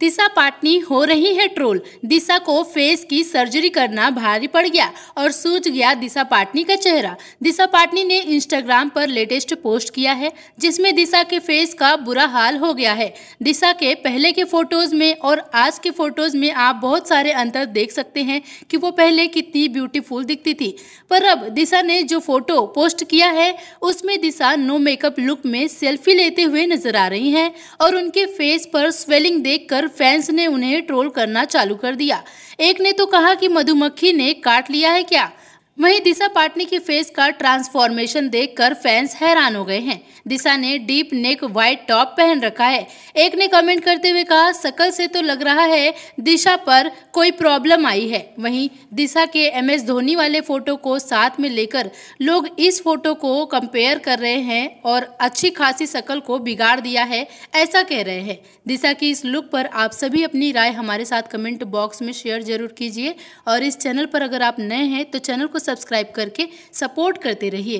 दिशा पाटनी हो रही है ट्रोल दिशा को फेस की सर्जरी करना भारी पड़ गया और सूज गया दिशा पाटनी का चेहरा दिशा पाटनी ने इंस्टाग्राम पर लेटेस्ट पोस्ट किया है जिसमें दिशा के फेस का बुरा हाल हो गया है दिशा के पहले के फोटोज में और आज के फोटोज में आप बहुत सारे अंतर देख सकते हैं कि वो पहले कितनी ब्यूटीफुल दिखती थी पर अब दिशा ने जो फोटो पोस्ट किया है उसमें दिशा नो मेकअप लुक में सेल्फी लेते हुए नजर आ रही है और उनके फेस पर स्वेलिंग देख कर फैंस ने उन्हें ट्रोल करना चालू कर दिया एक ने तो कहा कि मधुमक्खी ने काट लिया है क्या वहीं दिशा पाटनी की फेस का ट्रांसफॉर्मेशन देखकर फैंस हैरान हो गए हैं दिशा ने डीप नेक वाइट टॉप पहन रखा है एक ने कमेंट करते हुए कहा सकल से तो लग रहा है दिशा पर कोई प्रॉब्लम आई है वहीं दिशा के एम एस धोनी वाले फोटो को साथ में लेकर लोग इस फोटो को कंपेयर कर रहे हैं और अच्छी खासी शकल को बिगाड़ दिया है ऐसा कह रहे हैं दिशा की इस लुक पर आप सभी अपनी राय हमारे साथ कमेंट बॉक्स में शेयर जरूर कीजिए और इस चैनल पर अगर आप नए हैं तो चैनल को सब्सक्राइब करके सपोर्ट करते रहिए